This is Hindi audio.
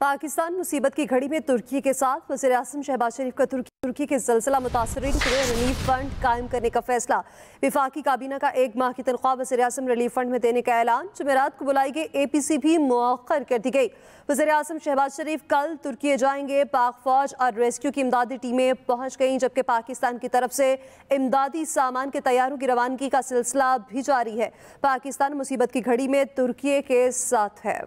पाकिस्तान मुसीबत की घड़ी में तुर्की के साथ वजे अजम शहबाज शरीफ का तुर्की तुर्की के जलसला मुतासरी के लिए रिलीफ फंड कायम करने का फैसला विफाकी काबीना का एक माह की तनख्वाह वजे अजम रिलीफ फंड में देने का ऐलान जमेरात को बुलाई गई ए पी सी भी मौखर कर दी गई वजे अजम शहबाज शरीफ कल तुर्की जाएंगे पाक फौज और रेस्क्यू की इमदादी टीमें पहुँच गई जबकि पाकिस्तान की तरफ से इमदादी सामान के तैयारों की रवानगी का सिलसिला भी जारी है पाकिस्तान मुसीबत की घड़ी में तुर्की के साथ है